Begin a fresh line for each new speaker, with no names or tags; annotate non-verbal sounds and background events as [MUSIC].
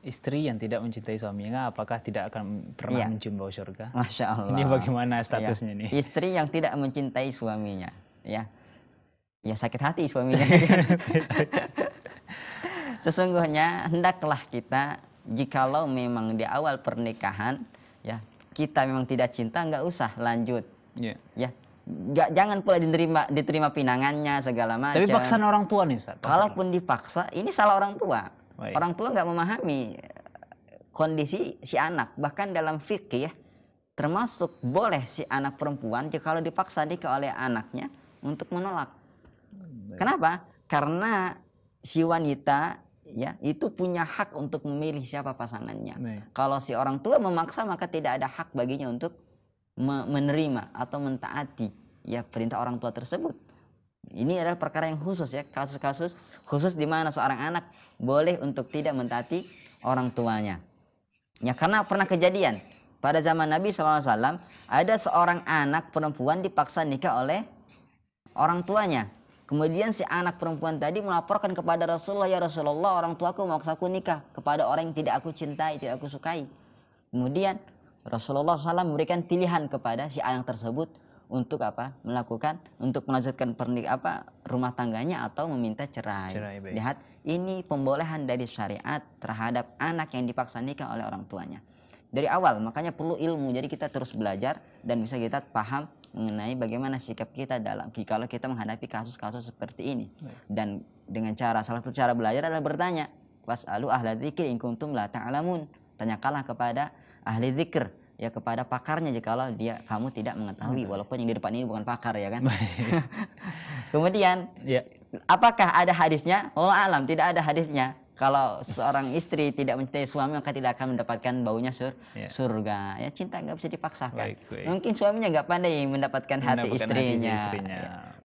Istri yang tidak mencintai suaminya apakah tidak akan pernah ya. bau surga? Masya Allah. Iya. Ini bagaimana statusnya ya. nih? Istri yang tidak mencintai suaminya, ya, ya sakit hati suaminya. [LAUGHS] Sesungguhnya hendaklah kita jikalau memang di awal pernikahan, ya kita memang tidak cinta nggak usah lanjut, iya. ya. ya Gak, jangan pula diterima diterima pinangannya segala macam. Tapi paksaan orang tua nih, Ustaz. Kalaupun dipaksa, ini salah orang tua. Baik. Orang tua nggak memahami eh, kondisi si anak. Bahkan dalam fikih ya, termasuk boleh si anak perempuan jika kalau dipaksa nikah oleh anaknya untuk menolak. Baik. Kenapa? Karena si wanita ya itu punya hak untuk memilih siapa pasangannya. Baik. Kalau si orang tua memaksa maka tidak ada hak baginya untuk menerima atau mentaati ya perintah orang tua tersebut ini adalah perkara yang khusus ya, kasus-kasus khusus di mana seorang anak boleh untuk tidak mentaati orang tuanya. Ya karena pernah kejadian pada zaman Nabi SAW ada seorang anak perempuan dipaksa nikah oleh orang tuanya. Kemudian si anak perempuan tadi melaporkan kepada Rasulullah, ya Rasulullah orang tuaku aku nikah kepada orang yang tidak aku cintai, tidak aku sukai. Kemudian Rasulullah SAW memberikan pilihan kepada si anak tersebut untuk apa melakukan untuk melanjutkan pernik apa rumah tangganya atau meminta cerai. cerai baik. Lihat ini pembolehan dari syariat terhadap anak yang dipaksa nikah oleh orang tuanya. Dari awal makanya perlu ilmu jadi kita terus belajar dan bisa kita paham mengenai bagaimana sikap kita dalam kalau kita menghadapi kasus-kasus seperti ini dan dengan cara salah satu cara belajar adalah bertanya was alu dzikir zikir kuntum la tanyakanlah kepada ahli dzikir ya kepada pakarnya kalau dia kamu tidak mengetahui walaupun yang di depan ini bukan pakar ya kan [LAUGHS] [LAUGHS] kemudian ya. apakah ada hadisnya Allah alam tidak ada hadisnya kalau seorang istri tidak mencintai suami maka tidak akan mendapatkan baunya sur ya. surga ya cinta nggak bisa dipaksakan baik, baik. mungkin suaminya nggak pandai mendapatkan, mendapatkan hati istrinya, hati istrinya. Ya.